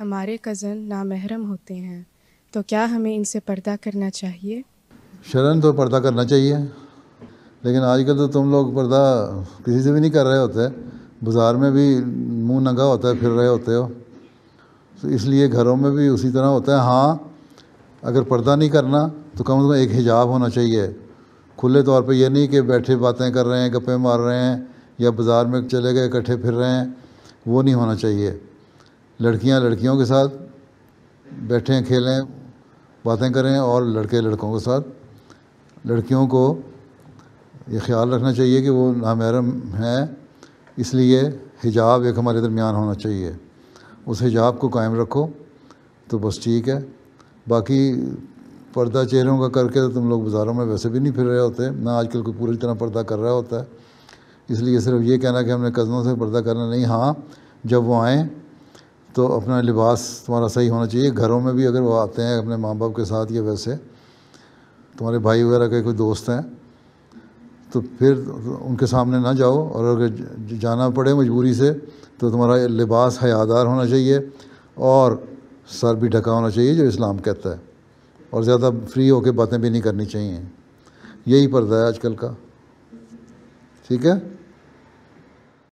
हमारे कज़न नामहरम होते हैं तो क्या हमें इनसे पर्दा करना चाहिए शरण तो पर्दा करना चाहिए लेकिन आजकल तो तुम लोग पर्दा किसी से भी नहीं कर रहे होते बाज़ार में भी मुंह नंगा होता है फिर रहे होते हो तो इसलिए घरों में भी उसी तरह होता है हाँ अगर पर्दा नहीं करना तो कम से कम एक हिजाब होना चाहिए खुले तौर पे ये नहीं कि बैठे बातें कर रहे हैं गप्पे मार रहे हैं या बाज़ार में चले गए इकट्ठे फिर रहे हैं वो नहीं होना चाहिए लड़कियां लड़कियों के साथ बैठें खेलें बातें करें और लड़के लड़कों के साथ लड़कियों को ये ख्याल रखना चाहिए कि वो नामहरम हैं इसलिए हिजाब एक हमारे दरमियान होना चाहिए उस हिजाब को कायम रखो तो बस ठीक है बाकी पर्दा चेहरों का करके तो तुम लोग बाज़ारों में वैसे भी नहीं फिर रहे होते ना आजकल कोई पूरी तरह पर्दा कर रहा होता है इसलिए सिर्फ ये कहना कि हमने कज़नों से पर्दा करना नहीं हाँ जब वो आएँ तो अपना लिबास तुम्हारा सही होना चाहिए घरों में भी अगर वो आते हैं अपने माँ बाप के साथ या वैसे तुम्हारे भाई वगैरह के कोई दोस्त हैं तो फिर उनके सामने ना जाओ और अगर जाना पड़े मजबूरी से तो तुम्हारा लिबास हयादार होना चाहिए और सर भी ढका होना चाहिए जो इस्लाम कहता है और ज़्यादा फ्री होकर बातें भी नहीं करनी चाहिए यही पर्दा है आजकल का ठीक है